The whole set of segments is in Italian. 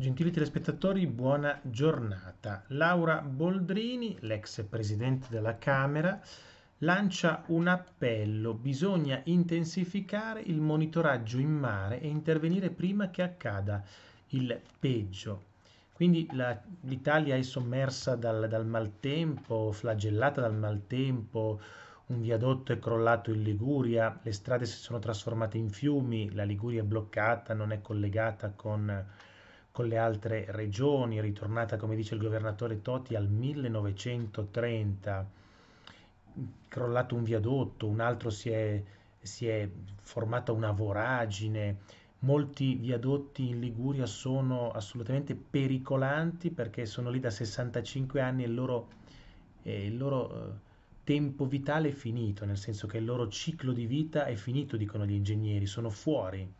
Gentili telespettatori, buona giornata. Laura Boldrini, l'ex presidente della Camera, lancia un appello. Bisogna intensificare il monitoraggio in mare e intervenire prima che accada il peggio. Quindi la, l'Italia è sommersa dal, dal maltempo, flagellata dal maltempo, un viadotto è crollato in Liguria, le strade si sono trasformate in fiumi, la Liguria è bloccata, non è collegata con con le altre regioni, ritornata come dice il governatore Toti al 1930, crollato un viadotto, un altro si è, si è formata una voragine, molti viadotti in Liguria sono assolutamente pericolanti perché sono lì da 65 anni e il loro, eh, il loro eh, tempo vitale è finito, nel senso che il loro ciclo di vita è finito, dicono gli ingegneri, sono fuori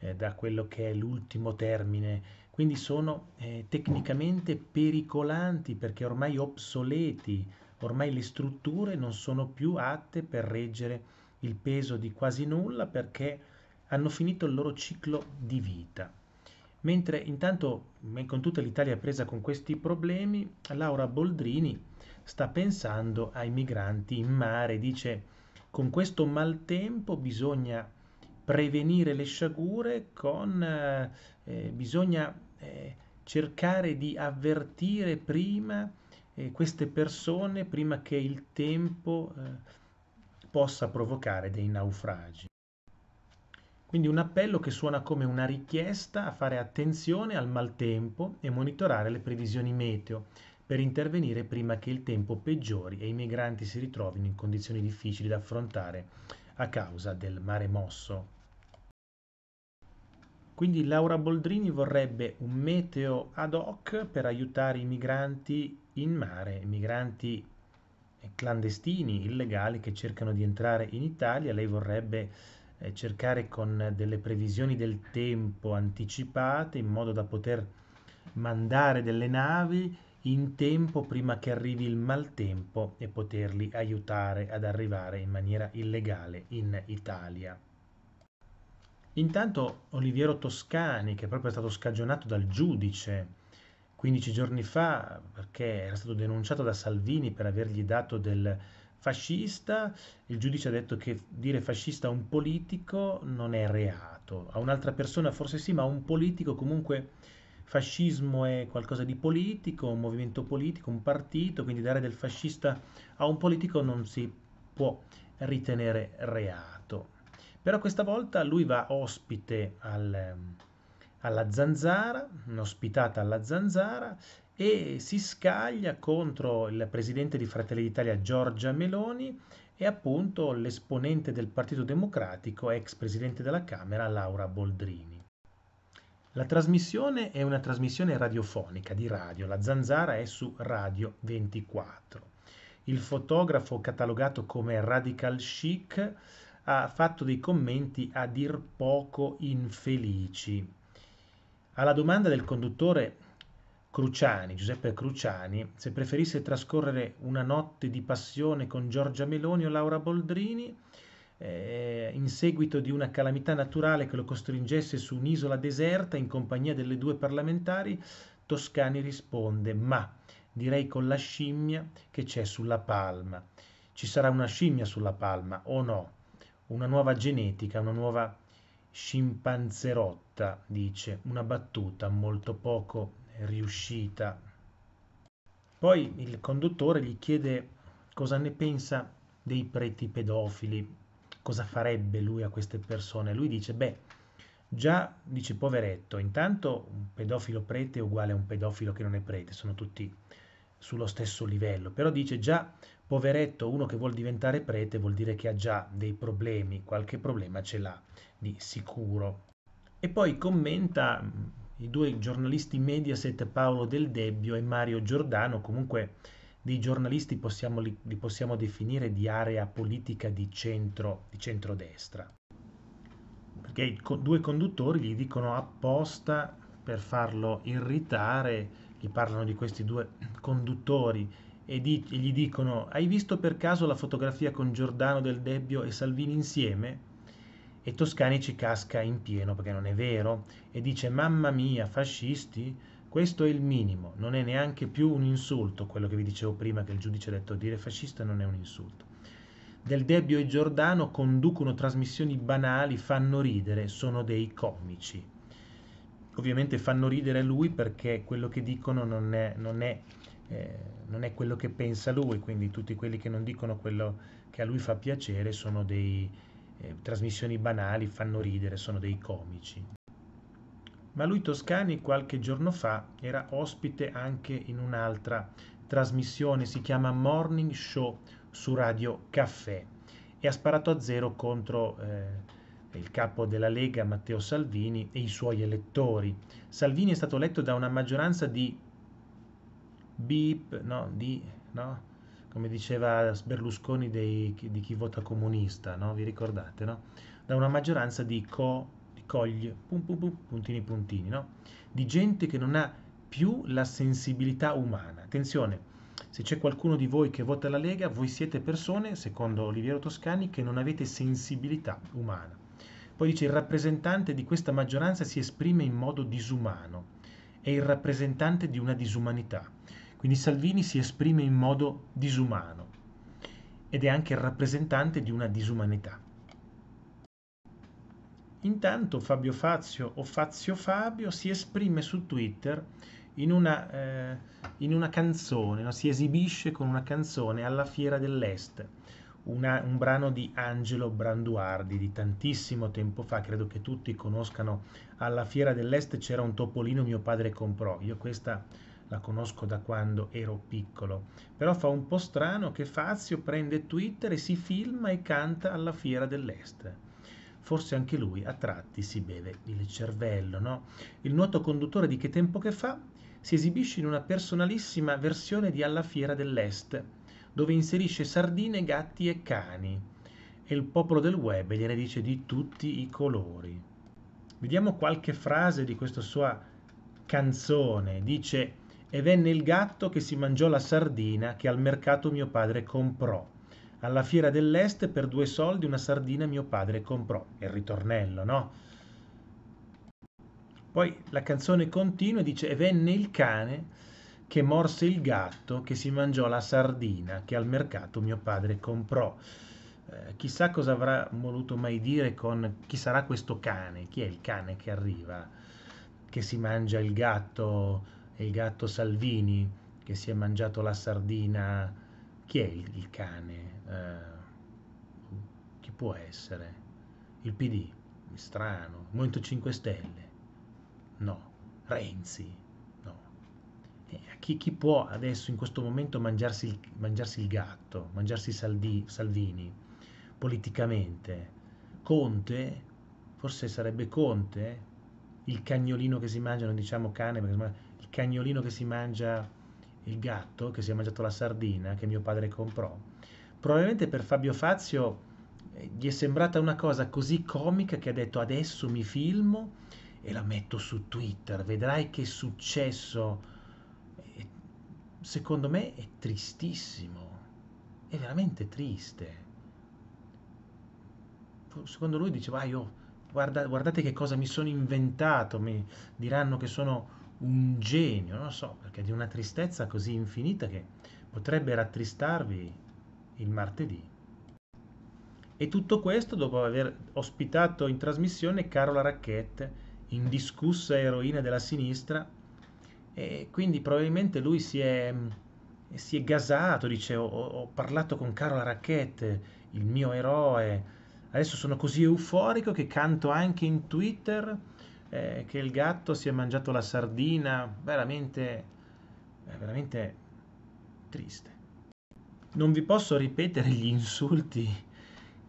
eh, da quello che è l'ultimo termine quindi sono eh, tecnicamente pericolanti perché ormai obsoleti, ormai le strutture non sono più atte per reggere il peso di quasi nulla perché hanno finito il loro ciclo di vita. Mentre intanto, con tutta l'Italia presa con questi problemi, Laura Boldrini sta pensando ai migranti in mare, dice con questo maltempo bisogna prevenire le sciagure, con, eh, eh bisogna eh, cercare di avvertire prima eh, queste persone, prima che il tempo eh, possa provocare dei naufragi. Quindi un appello che suona come una richiesta a fare attenzione al maltempo e monitorare le previsioni meteo per intervenire prima che il tempo peggiori e i migranti si ritrovino in condizioni difficili da affrontare a causa del mare mosso. Quindi Laura Boldrini vorrebbe un meteo ad hoc per aiutare i migranti in mare, i migranti clandestini, illegali che cercano di entrare in Italia. Lei vorrebbe eh, cercare con delle previsioni del tempo anticipate in modo da poter mandare delle navi in tempo prima che arrivi il maltempo e poterli aiutare ad arrivare in maniera illegale in Italia. Intanto Oliviero Toscani, che proprio è stato scagionato dal giudice 15 giorni fa perché era stato denunciato da Salvini per avergli dato del fascista, il giudice ha detto che dire fascista a un politico non è reato, a un'altra persona forse sì, ma a un politico comunque fascismo è qualcosa di politico, un movimento politico, un partito, quindi dare del fascista a un politico non si può ritenere reato. Però questa volta lui va ospite al, ehm, alla zanzara, ospitata alla zanzara, e si scaglia contro il presidente di Fratelli d'Italia Giorgia Meloni e appunto l'esponente del Partito Democratico, ex presidente della Camera Laura Boldrini. La trasmissione è una trasmissione radiofonica di radio, la zanzara è su Radio 24. Il fotografo catalogato come radical chic ha fatto dei commenti a dir poco infelici. Alla domanda del conduttore Cruciani, Giuseppe Cruciani, se preferisse trascorrere una notte di passione con Giorgia Meloni o Laura Boldrini, eh, in seguito di una calamità naturale che lo costringesse su un'isola deserta in compagnia delle due parlamentari, Toscani risponde, ma direi con la scimmia che c'è sulla palma. Ci sarà una scimmia sulla palma o no? una nuova genetica, una nuova scimpanzerotta, dice, una battuta molto poco riuscita. Poi il conduttore gli chiede cosa ne pensa dei preti pedofili, cosa farebbe lui a queste persone. Lui dice, beh, già, dice poveretto, intanto un pedofilo prete è uguale a un pedofilo che non è prete, sono tutti sullo stesso livello, però dice già poveretto, uno che vuol diventare prete vuol dire che ha già dei problemi, qualche problema ce l'ha di sicuro. E poi commenta mm, i due giornalisti Mediaset Paolo Del Debbio e Mario Giordano, comunque dei giornalisti possiamo, li, possiamo definire di area politica di, centro, di centrodestra. Perché i co- due conduttori gli dicono apposta per farlo irritare gli parlano di questi due conduttori e, di, e gli dicono hai visto per caso la fotografia con Giordano del Debbio e Salvini insieme? E Toscani ci casca in pieno perché non è vero e dice mamma mia fascisti questo è il minimo, non è neanche più un insulto, quello che vi dicevo prima che il giudice ha detto dire fascista non è un insulto. Del Debbio e Giordano conducono trasmissioni banali, fanno ridere, sono dei comici ovviamente fanno ridere lui perché quello che dicono non è, non è, eh, non è quello che pensa lui, quindi tutti quelli che non dicono quello che a lui fa piacere sono dei eh, trasmissioni banali, fanno ridere, sono dei comici. Ma lui Toscani qualche giorno fa era ospite anche in un'altra trasmissione, si chiama Morning Show su Radio Caffè e ha sparato a zero contro... Eh, il capo della Lega Matteo Salvini e i suoi elettori. Salvini è stato eletto da una maggioranza di bip, no, di, no? come diceva Berlusconi dei, di chi vota comunista, no? vi ricordate? No? Da una maggioranza di, co, di cogli, pum, pum, pum, puntini puntini, no? di gente che non ha più la sensibilità umana. Attenzione, se c'è qualcuno di voi che vota la Lega, voi siete persone, secondo Oliviero Toscani, che non avete sensibilità umana. Poi dice il rappresentante di questa maggioranza si esprime in modo disumano, è il rappresentante di una disumanità. Quindi Salvini si esprime in modo disumano ed è anche il rappresentante di una disumanità. Intanto Fabio Fazio o Fazio Fabio si esprime su Twitter in una, eh, in una canzone, no? si esibisce con una canzone alla Fiera dell'Est una, un brano di Angelo Branduardi di tantissimo tempo fa, credo che tutti conoscano, alla Fiera dell'Est c'era un topolino mio padre comprò, io questa la conosco da quando ero piccolo, però fa un po' strano che Fazio prende Twitter e si filma e canta alla Fiera dell'Est. Forse anche lui a tratti si beve il cervello, no? Il nuoto conduttore di Che tempo che fa si esibisce in una personalissima versione di Alla Fiera dell'Est, dove inserisce sardine, gatti e cani e il popolo del web gliene dice di tutti i colori. Vediamo qualche frase di questa sua canzone. Dice e venne il gatto che si mangiò la sardina che al mercato mio padre comprò. Alla fiera dell'est per due soldi una sardina mio padre comprò. Il ritornello, no? Poi la canzone continua e dice e venne il cane che morse il gatto, che si mangiò la sardina che al mercato mio padre comprò. Eh, chissà cosa avrà voluto mai dire con chi sarà questo cane, chi è il cane che arriva, che si mangia il gatto, il gatto Salvini, che si è mangiato la sardina, chi è il, il cane? Eh, chi può essere? Il PD, strano, Movimento 5 Stelle, no, Renzi. Eh, chi, chi, può adesso in questo momento mangiarsi il, mangiarsi il gatto, mangiarsi Saldi, Salvini politicamente? Conte? Forse sarebbe Conte? Il cagnolino che si mangia, non diciamo cane, perché il cagnolino che si mangia il gatto, che si è mangiato la sardina, che mio padre comprò. Probabilmente per Fabio Fazio eh, gli è sembrata una cosa così comica che ha detto adesso mi filmo e la metto su Twitter, vedrai che successo secondo me è tristissimo, è veramente triste. Secondo lui diceva, ah, oh, io, guarda, guardate che cosa mi sono inventato, mi diranno che sono un genio, non lo so, perché di una tristezza così infinita che potrebbe rattristarvi il martedì. E tutto questo dopo aver ospitato in trasmissione Carola Racchette, indiscussa eroina della sinistra, e quindi probabilmente lui si è, si è gasato, dice ho, ho parlato con Carola Racchette, il mio eroe, adesso sono così euforico che canto anche in Twitter eh, che il gatto si è mangiato la sardina, veramente, veramente triste. Non vi posso ripetere gli insulti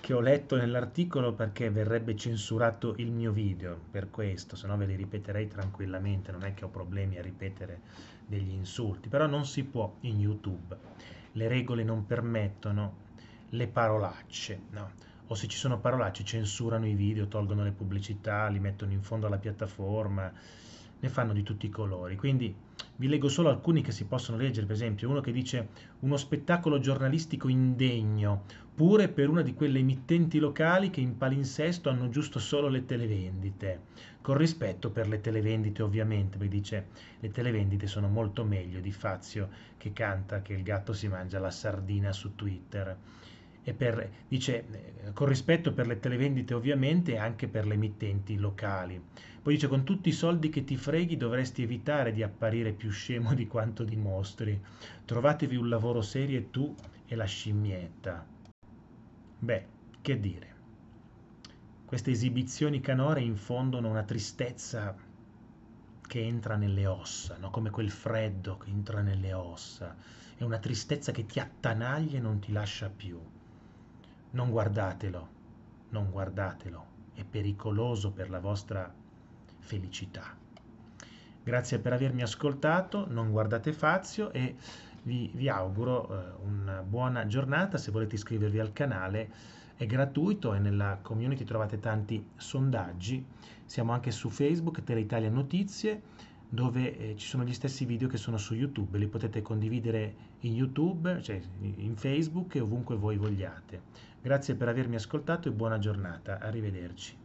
che ho letto nell'articolo perché verrebbe censurato il mio video per questo, se no ve li ripeterei tranquillamente, non è che ho problemi a ripetere degli insulti, però non si può in YouTube. Le regole non permettono le parolacce, no? O se ci sono parolacce censurano i video, tolgono le pubblicità, li mettono in fondo alla piattaforma ne fanno di tutti i colori. Quindi vi leggo solo alcuni che si possono leggere, per esempio uno che dice uno spettacolo giornalistico indegno, pure per una di quelle emittenti locali che in palinsesto hanno giusto solo le televendite, con rispetto per le televendite ovviamente, perché dice le televendite sono molto meglio di Fazio che canta che il gatto si mangia la sardina su Twitter e per, dice, eh, con rispetto per le televendite ovviamente e anche per le emittenti locali. Poi dice, con tutti i soldi che ti freghi dovresti evitare di apparire più scemo di quanto dimostri. Trovatevi un lavoro serio e tu e la scimmietta. Beh, che dire. Queste esibizioni canore infondono una tristezza che entra nelle ossa, no? come quel freddo che entra nelle ossa. È una tristezza che ti attanaglia e non ti lascia più non guardatelo, non guardatelo, è pericoloso per la vostra felicità. Grazie per avermi ascoltato, non guardate Fazio e vi, vi auguro eh, una buona giornata, se volete iscrivervi al canale è gratuito e nella community trovate tanti sondaggi, siamo anche su Facebook, Teleitalia Notizie dove eh, ci sono gli stessi video che sono su YouTube, li potete condividere in YouTube, cioè in Facebook e ovunque voi vogliate. Grazie per avermi ascoltato e buona giornata, arrivederci.